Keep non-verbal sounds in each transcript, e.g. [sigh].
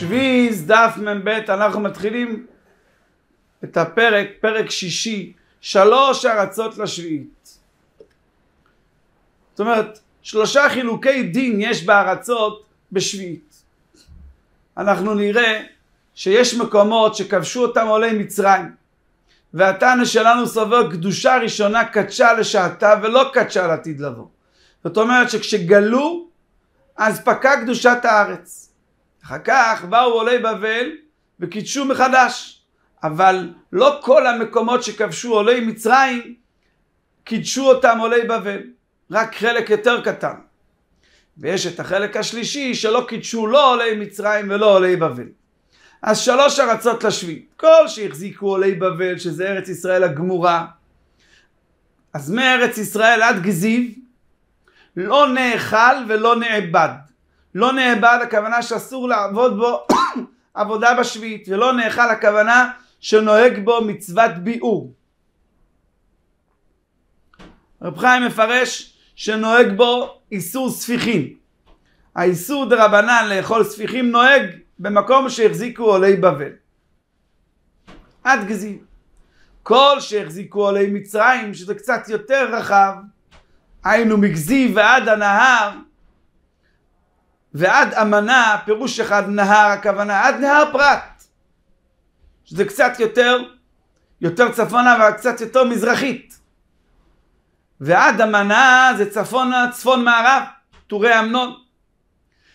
שביז, דף מ"ב, אנחנו מתחילים את הפרק, פרק שישי, שלוש ארצות לשביעית. זאת אומרת, שלושה חילוקי דין יש בארצות בשביעית. אנחנו נראה שיש מקומות שכבשו אותם עולי מצרים, והתנא שלנו סובר קדושה ראשונה קדשה לשעתה ולא קדשה לעתיד לבוא. זאת אומרת שכשגלו אז פקעה קדושת הארץ. אחר כך באו עולי בבל וקידשו מחדש. אבל לא כל המקומות שכבשו עולי מצרים, קידשו אותם עולי בבל. רק חלק יותר קטן. ויש את החלק השלישי שלא קידשו לא עולי מצרים ולא עולי בבל. אז שלוש ארצות לשביעית. כל שהחזיקו עולי בבל, שזה ארץ ישראל הגמורה. אז מארץ ישראל עד גזיב, לא נאכל ולא נאבד. לא נאבד הכוונה שאסור לעבוד בו [coughs] עבודה בשביעית, ולא נאכל הכוונה שנוהג בו מצוות ביאור רב חיים מפרש שנוהג בו איסור ספיחים. האיסור דרבנן לאכול ספיחים נוהג במקום שהחזיקו עולי בבל. עד גזיר. כל שהחזיקו עולי מצרים, שזה קצת יותר רחב, היינו מגזיב ועד הנהר, ועד אמנה, פירוש אחד, נהר, הכוונה, עד נהר פרת, שזה קצת יותר, יותר צפונה, אבל קצת יותר מזרחית. ועד אמנה זה צפונה, צפון מערב, טורי אמנון.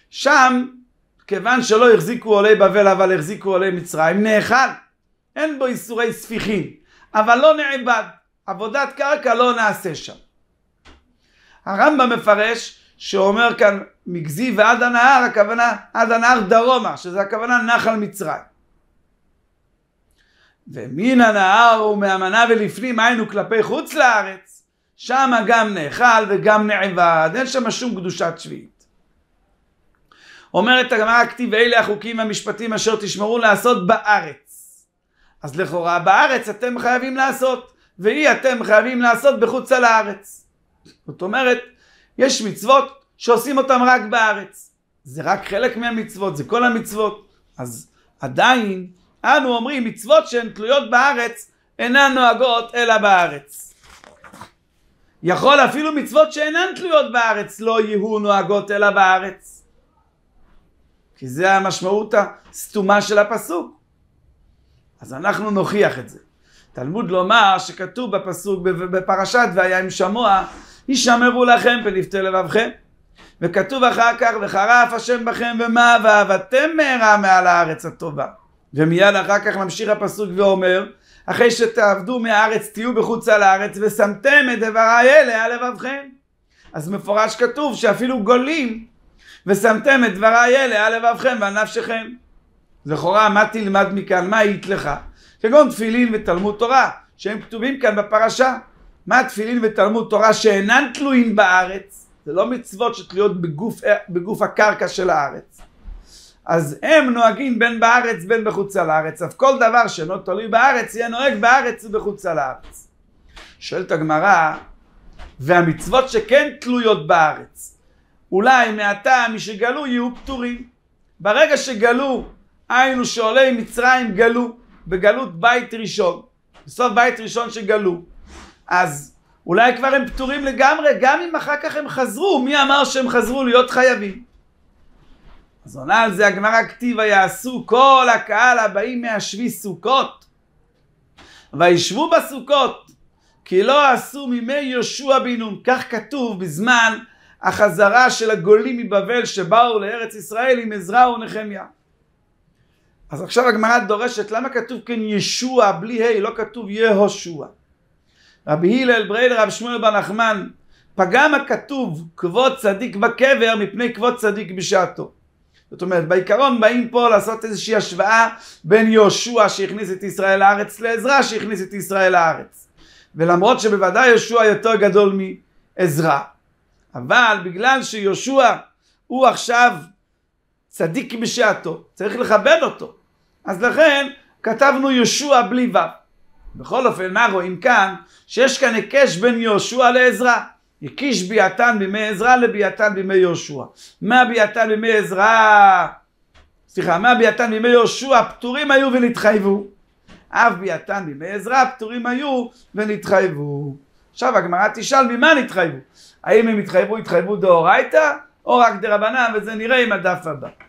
שם, כיוון שלא החזיקו עולי בבל, אבל החזיקו עולי מצרים, נאכל. אין בו איסורי ספיחים, אבל לא נעבד. עבודת קרקע לא נעשה שם. הרמב"ם מפרש שאומר כאן מגזי ועד הנהר, הכוונה עד הנהר דרומה, שזה הכוונה נחל מצרים. ומן הנהר ומהמנה ולפנים, היינו כלפי חוץ לארץ, שם גם נאכל וגם נעבד, אין שם שום קדושת שביעית. אומרת הגמרא כתיב אלה החוקים והמשפטים אשר תשמרו לעשות בארץ. אז לכאורה בארץ אתם חייבים לעשות, ואי אתם חייבים לעשות בחוץ על הארץ. זאת אומרת, יש מצוות שעושים אותן רק בארץ. זה רק חלק מהמצוות, זה כל המצוות. אז עדיין, אנו אומרים מצוות שהן תלויות בארץ, אינן נוהגות אלא בארץ. יכול אפילו מצוות שאינן תלויות בארץ לא יהיו נוהגות אלא בארץ. כי זה המשמעות הסתומה של הפסוק. אז אנחנו נוכיח את זה. תלמוד לומר שכתוב בפסוק בפרשת והיה עם שמוע ישמרו לכם פן לבבכם. וכתוב אחר כך, וחרף השם בכם ומה ואהבתם מהרה מעל הארץ הטובה. ומיד אחר כך ממשיך הפסוק ואומר, אחרי שתעבדו מהארץ תהיו בחוץ על הארץ ושמתם את דברי אלה על לבבכם. אז מפורש כתוב שאפילו גולים ושמתם את דברי אלה על לבבכם ועל נפשכם. לכאורה מה תלמד מכאן? מה היית לך? כגון תפילין ותלמוד תורה שהם כתובים כאן בפרשה. מה תפילין ותלמוד תורה שאינן תלויים בארץ, זה לא מצוות שתלויות בגוף, אה, בגוף הקרקע של הארץ. אז הם נוהגים בין בארץ בין בחוצה לארץ, הארץ, אף כל דבר שאינו תלוי בארץ יהיה נוהג בארץ ובחוצה לארץ. שואלת הגמרא, והמצוות שכן תלויות בארץ, אולי מעתה משגלו יהיו פטורים. ברגע שגלו, היינו שעולי מצרים גלו, בגלות בית ראשון, בסוף בית ראשון שגלו, אז אולי כבר הם פטורים לגמרי, גם אם אחר כך הם חזרו, מי אמר שהם חזרו להיות חייבים? אז עונה על זה הגמרא כתיבה יעשו כל הקהל הבאים מהשבי סוכות, וישבו בסוכות, כי לא עשו מימי יהושע בן נון. כך כתוב בזמן החזרה של הגולים מבבל שבאו לארץ ישראל עם עזרא ונחמיה. אז עכשיו הגמרא דורשת, למה כתוב כאן ישוע בלי ה', לא כתוב יהושע? רבי הלל ברייל רב שמואל בר נחמן, פגם הכתוב כבוד צדיק בקבר מפני כבוד צדיק בשעתו. זאת אומרת, בעיקרון באים פה לעשות איזושהי השוואה בין יהושע שהכניס את ישראל לארץ לעזרא שהכניס את ישראל לארץ. ולמרות שבוודאי יהושע יותר גדול מעזרא. אבל בגלל שיהושע הוא עכשיו צדיק בשעתו, צריך לכבד אותו. אז לכן כתבנו יהושע בלי ו'. בכל אופן, מה רואים כאן? שיש כאן היקש בין יהושע לעזרא. הקיש ביאתן בימי עזרא לביאתן בימי יהושע. מה ביאתן בימי עזרא... סליחה, מה ביאתן בימי יהושע פטורים היו ונתחייבו. אף ביאתן בימי עזרא פטורים היו ונתחייבו. עכשיו הגמרא תשאל ממה נתחייבו. האם הם התחייבו התחייבו דאורייתא, או רק דרבנן, וזה נראה עם הדף הבא.